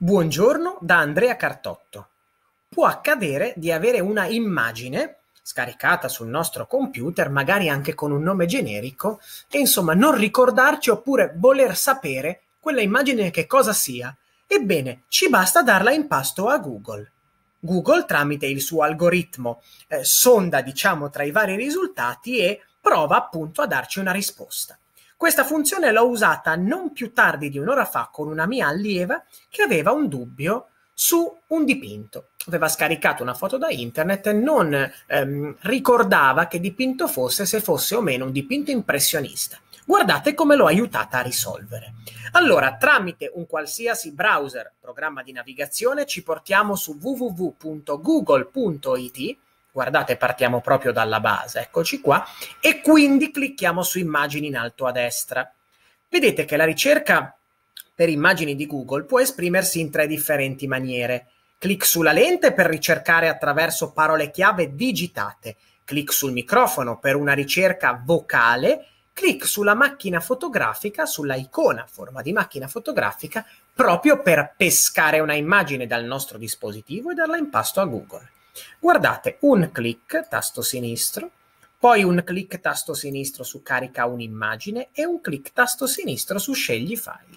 Buongiorno da Andrea Cartotto. Può accadere di avere una immagine scaricata sul nostro computer, magari anche con un nome generico, e insomma non ricordarci oppure voler sapere quella immagine che cosa sia. Ebbene, ci basta darla in pasto a Google. Google tramite il suo algoritmo eh, sonda, diciamo, tra i vari risultati e prova appunto a darci una risposta. Questa funzione l'ho usata non più tardi di un'ora fa con una mia allieva che aveva un dubbio su un dipinto. Aveva scaricato una foto da internet e non ehm, ricordava che dipinto fosse, se fosse o meno un dipinto impressionista. Guardate come l'ho aiutata a risolvere. Allora, tramite un qualsiasi browser, programma di navigazione, ci portiamo su www.google.it guardate partiamo proprio dalla base, eccoci qua, e quindi clicchiamo su immagini in alto a destra. Vedete che la ricerca per immagini di Google può esprimersi in tre differenti maniere. Clic sulla lente per ricercare attraverso parole chiave digitate, clic sul microfono per una ricerca vocale, clic sulla macchina fotografica, sulla icona forma di macchina fotografica, proprio per pescare una immagine dal nostro dispositivo e darla in pasto a Google. Guardate, un clic, tasto sinistro, poi un clic tasto sinistro su carica un'immagine e un clic tasto sinistro su scegli file.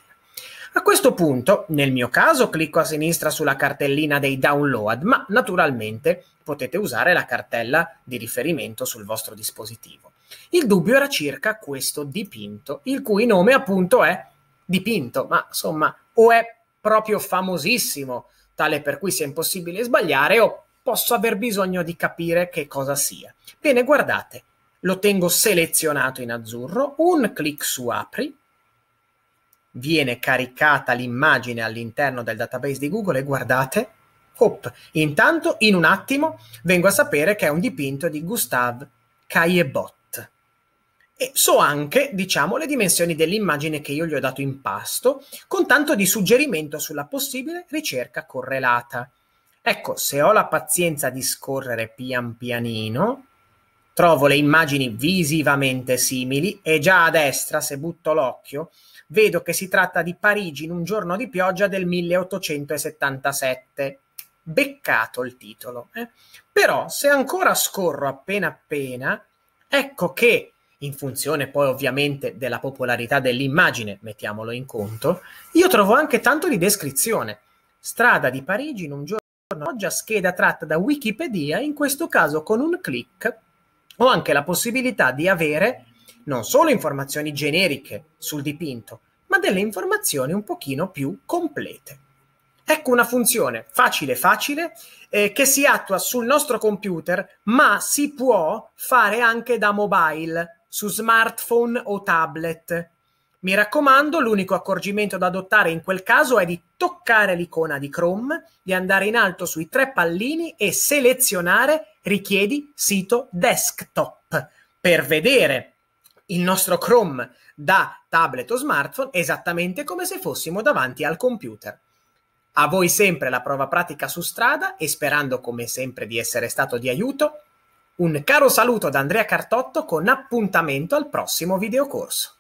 A questo punto, nel mio caso, clicco a sinistra sulla cartellina dei download, ma naturalmente potete usare la cartella di riferimento sul vostro dispositivo. Il dubbio era circa questo dipinto, il cui nome appunto è dipinto, ma insomma, o è proprio famosissimo, tale per cui sia impossibile sbagliare, o posso aver bisogno di capire che cosa sia. Bene, guardate, lo tengo selezionato in azzurro, un clic su apri, viene caricata l'immagine all'interno del database di Google e guardate, hop, intanto in un attimo vengo a sapere che è un dipinto di Gustave Caillebot. E so anche, diciamo, le dimensioni dell'immagine che io gli ho dato in pasto, con tanto di suggerimento sulla possibile ricerca correlata. Ecco, se ho la pazienza di scorrere pian pianino, trovo le immagini visivamente simili e già a destra, se butto l'occhio, vedo che si tratta di Parigi in un giorno di pioggia del 1877. Beccato il titolo. Eh? Però se ancora scorro appena appena, ecco che, in funzione poi ovviamente della popolarità dell'immagine, mettiamolo in conto, io trovo anche tanto di descrizione. Strada di Parigi in un giorno oggi scheda tratta da Wikipedia, in questo caso con un clic ho anche la possibilità di avere non solo informazioni generiche sul dipinto, ma delle informazioni un pochino più complete. Ecco una funzione facile facile eh, che si attua sul nostro computer, ma si può fare anche da mobile, su smartphone o tablet. Mi raccomando, l'unico accorgimento da adottare in quel caso è di toccare l'icona di Chrome, di andare in alto sui tre pallini e selezionare richiedi sito desktop per vedere il nostro Chrome da tablet o smartphone esattamente come se fossimo davanti al computer. A voi sempre la prova pratica su strada e sperando come sempre di essere stato di aiuto, un caro saluto da Andrea Cartotto con appuntamento al prossimo videocorso.